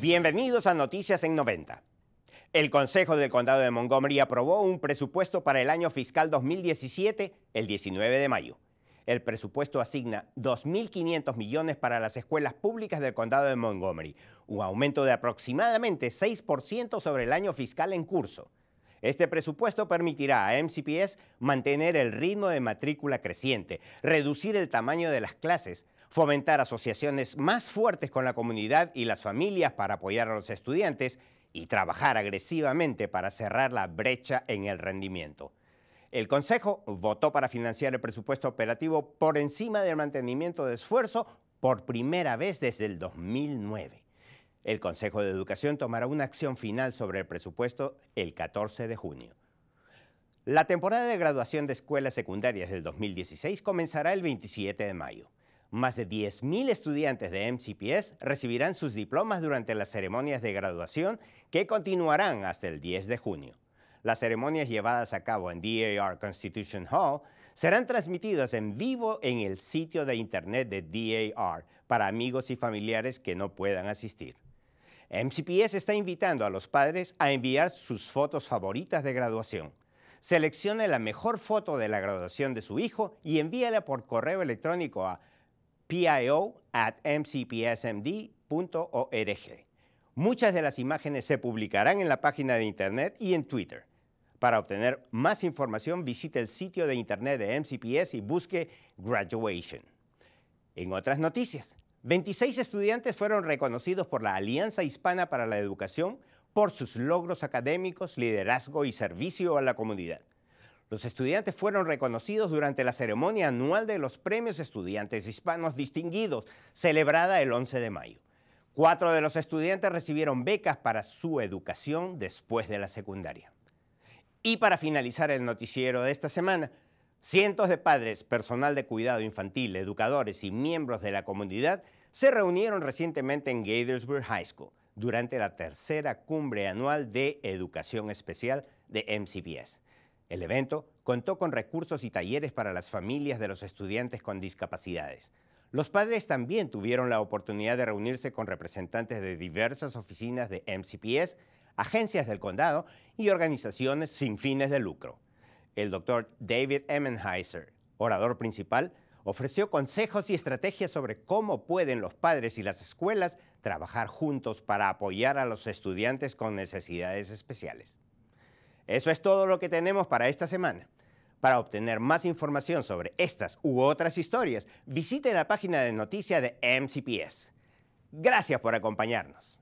Bienvenidos a Noticias en 90. El Consejo del Condado de Montgomery aprobó un presupuesto para el año fiscal 2017 el 19 de mayo. El presupuesto asigna 2.500 millones para las escuelas públicas del Condado de Montgomery, un aumento de aproximadamente 6% sobre el año fiscal en curso. Este presupuesto permitirá a MCPS mantener el ritmo de matrícula creciente, reducir el tamaño de las clases, fomentar asociaciones más fuertes con la comunidad y las familias para apoyar a los estudiantes y trabajar agresivamente para cerrar la brecha en el rendimiento. El Consejo votó para financiar el presupuesto operativo por encima del mantenimiento de esfuerzo por primera vez desde el 2009. El Consejo de Educación tomará una acción final sobre el presupuesto el 14 de junio. La temporada de graduación de escuelas secundarias del 2016 comenzará el 27 de mayo. Más de 10.000 estudiantes de MCPS recibirán sus diplomas durante las ceremonias de graduación que continuarán hasta el 10 de junio. Las ceremonias llevadas a cabo en DAR Constitution Hall serán transmitidas en vivo en el sitio de internet de DAR para amigos y familiares que no puedan asistir. MCPS está invitando a los padres a enviar sus fotos favoritas de graduación. Seleccione la mejor foto de la graduación de su hijo y envíala por correo electrónico a pio at mcpsmd.org. Muchas de las imágenes se publicarán en la página de Internet y en Twitter. Para obtener más información, visite el sitio de Internet de MCPS y busque Graduation. En otras noticias, 26 estudiantes fueron reconocidos por la Alianza Hispana para la Educación por sus logros académicos, liderazgo y servicio a la comunidad. Los estudiantes fueron reconocidos durante la ceremonia anual de los Premios Estudiantes Hispanos Distinguidos, celebrada el 11 de mayo. Cuatro de los estudiantes recibieron becas para su educación después de la secundaria. Y para finalizar el noticiero de esta semana, cientos de padres, personal de cuidado infantil, educadores y miembros de la comunidad se reunieron recientemente en Gaithersburg High School durante la tercera cumbre anual de educación especial de MCPS. El evento contó con recursos y talleres para las familias de los estudiantes con discapacidades. Los padres también tuvieron la oportunidad de reunirse con representantes de diversas oficinas de MCPS, agencias del condado y organizaciones sin fines de lucro. El doctor David Emenheiser, orador principal, ofreció consejos y estrategias sobre cómo pueden los padres y las escuelas trabajar juntos para apoyar a los estudiantes con necesidades especiales. Eso es todo lo que tenemos para esta semana. Para obtener más información sobre estas u otras historias, visite la página de noticias de MCPS. Gracias por acompañarnos.